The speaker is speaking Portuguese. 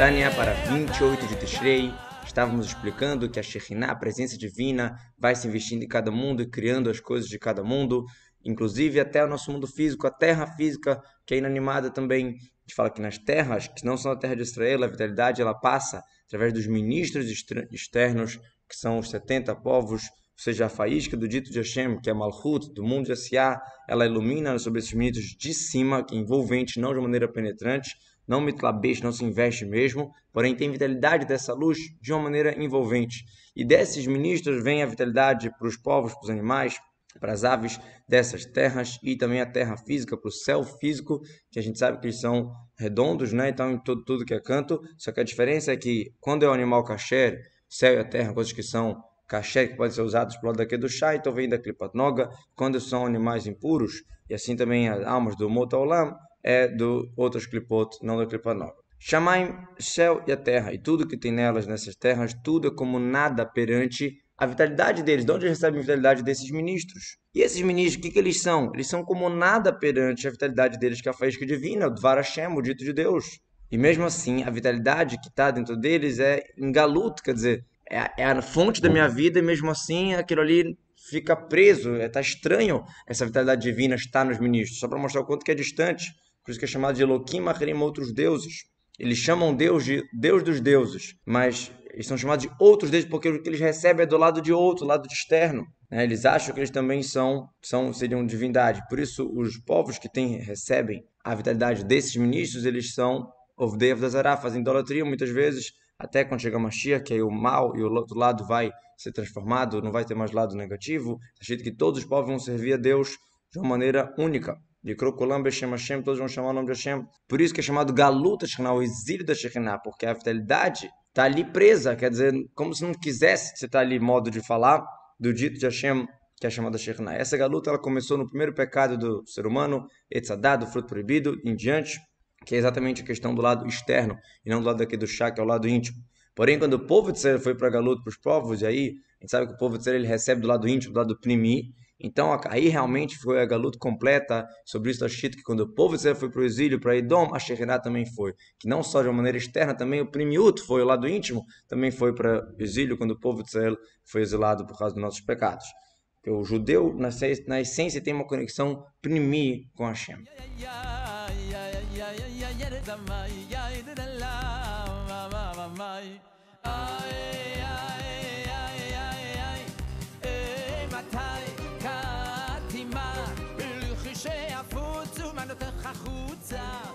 Tânia para 28 de Tishrei, estávamos explicando que a Shekhinah, a presença divina, vai se investindo em cada mundo e criando as coisas de cada mundo, inclusive até o nosso mundo físico, a terra física, que é inanimada também. A gente fala que nas terras, que não são a terra de Israel, a vitalidade ela passa através dos ministros externos, que são os 70 povos, ou seja, a faísca do dito de Hashem, que é Malchut, do mundo de Asiá, ela ilumina sobre esses ministros de cima, envolvente, não de maneira penetrante, não me tlabeis, não se investe mesmo, porém tem vitalidade dessa luz de uma maneira envolvente. E desses ministros vem a vitalidade para os povos, para os animais, para as aves dessas terras e também a terra física, para o céu físico, que a gente sabe que eles são redondos, né? Então, em tudo, tudo que é canto. Só que a diferença é que quando é o um animal caché, céu e a terra, coisas que são caché, que podem ser usados para lado daqui do chá, então vem da klipatnoga. Quando são animais impuros, e assim também as almas do motaolam, é do outro clipoto, não do clipa nova. Chamai céu e a terra, e tudo que tem nelas, nessas terras, tudo é como nada perante a vitalidade deles. De onde eles recebem a vitalidade desses ministros? E esses ministros, o que, que eles são? Eles são como nada perante a vitalidade deles, que é a faísca divina, o Varashem, o dito de Deus. E mesmo assim, a vitalidade que está dentro deles é engaluto, quer dizer, é, é, a fonte da minha vida, e mesmo assim aquilo ali fica preso, está é, estranho essa vitalidade divina estar nos ministros, só para mostrar o quanto que é distante por isso que é chamado de Elohim Maharim, outros deuses. Eles chamam Deus de Deus dos deuses, mas eles são chamados de outros deuses porque o que eles recebem é do lado de outro, lado de externo. Né? Eles acham que eles também são, são seriam divindade. Por isso, os povos que têm, recebem a vitalidade desses ministros, eles são Ovdei Avdazará, fazem idolatria muitas vezes, até quando chega a Mashiach, que aí o mal e o outro lado vai ser transformado, não vai ter mais lado negativo. Está é que todos os povos vão servir a Deus de uma maneira única de crocodilo Beshem Hashem, todos vão chamar o nome de Hashem. Por isso que é chamado Galuta Shekhinah, o exílio da Shekhinah, porque a fidelidade está ali presa, quer dizer, como se não quisesse, você está ali modo de falar do dito de Hashem, que é chamado Shekhinah. Essa galuta ela começou no primeiro pecado do ser humano, Etzadah, do fruto proibido, em diante, que é exatamente a questão do lado externo, e não do lado aqui do chá, que é o lado íntimo. Porém, quando o povo de Israel foi para a galuta, para os povos, e aí, a gente sabe que o povo de Israel ele recebe do lado íntimo, do lado primi então aí realmente foi a galuta completa. Sobre isso está escrito que quando o povo de Israel foi para o exílio, para Edom, a Shekinah também foi. Que não só de uma maneira externa, também o primiut foi, o lado íntimo, também foi para o exílio quando o povo de Israel foi exilado por causa dos nossos pecados. Porque o judeu, na essência, tem uma conexão primi com Hashem. Ai, ai, ai. さ